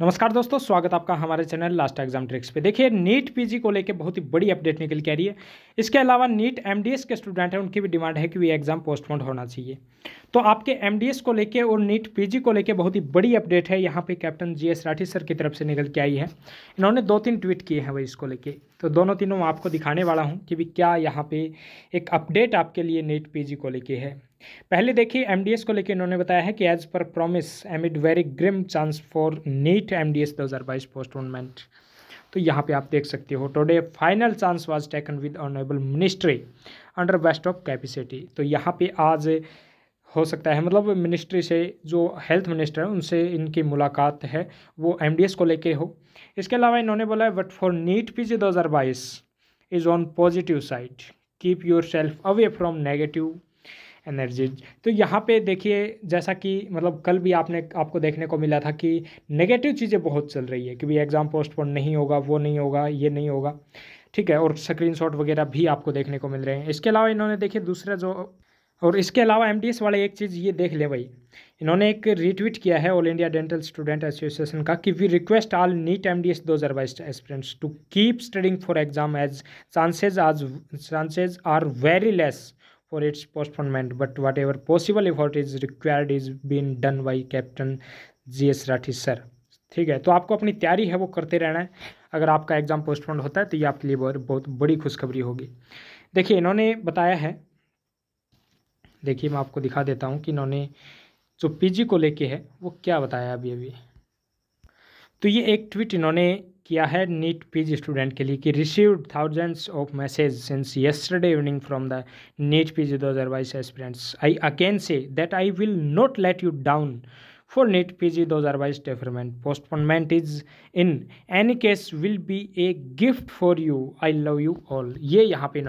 नमस्कार दोस्तों स्वागत आपका हमारे चैनल लास्ट एग्जाम ट्रिक्स पे देखिए नीट पीजी को लेके बहुत ही बड़ी अपडेट निकल के आ रही है इसके अलावा नीट एमडीएस के स्टूडेंट हैं उनकी भी डिमांड है कि वे एग्ज़ाम पोस्टपोन होना चाहिए तो आपके एमडीएस को लेके और नीट पीजी को लेके बहुत ही बड़ी अपडेट है यहाँ पर captain G S Rathi sir की तरफ से निकल के आई है इन्होंने दो तीन ट्वीट किए हैं भाई इसको लेके तो दोनों तीनों आपको दिखाने वाला हूँ कि भी क्या यहाँ पर एक अपडेट आपके लिए नीट पी को लेके है पहले देखिए एमडीएस को लेकर इन्होंने बताया है कि as per promise amid very grim chance for NEET MDS 2022 postponement तो यहाँ पे आप देख सकते हो today final chance was taken with honourable ministry under best of capacity तो यहाँ पे आज हो सकता है मतलब मिनिस्ट्री से जो हेल्थ मिनिस्टर है उनसे इनकी मुलाकात है वो एमडीएस को लेके हो इसके अलावा इन्होंने बोला है but for NEET PG 2022 is on positive side keep yourself away from negative energies तो यहाँ पे देखिए जैसा कि मतलब कल भी आपने आपको देखने को मिला था कि नेगेटिव चीज़ें बहुत चल रही है कि भाई एग्ज़ाम पोस्टपोन नहीं होगा वो नहीं होगा ये नहीं होगा ठीक है और स्क्रीनशॉट वगैरह भी आपको देखने को मिल रहे हैं इसके अलावा इन्होंने देखिए दूसरा जो और इसके अलावा एम वाले एक चीज़ ये देख ले भाई इन्होंने एक रीट्वीट किया है all India dental student association का कि we request all NEET M D S दो हज़ार बाईस aspirants to keep studying for exam as chances आज chances are very less for its postponement but whatever possible effort is required is being done by captain gs rathi sir ठीक है तो आपको अपनी तैयारी है वो करते रहना है अगर आपका एग्ज़ाम पोस्टपोन होता है तो ये आपके लिए बहुत बड़ी खुशखबरी होगी देखिए इन्होंने बताया है देखिए मैं आपको दिखा देता हूँ कि इन्होंने जो पीजी को लेके है वो क्या बताया अभी अभी तो ये एक ट्वीट इन्होंने किया है नीट पीज स्टूडेंट के लिए कि received thousands of message since yesterday evening from the NEET PG बाईस aspirants I again say that I will not let you down for NEET P G दो हजार बाईस deferment postponement is in any case will be a gift for you I love you all ये यहाँ पे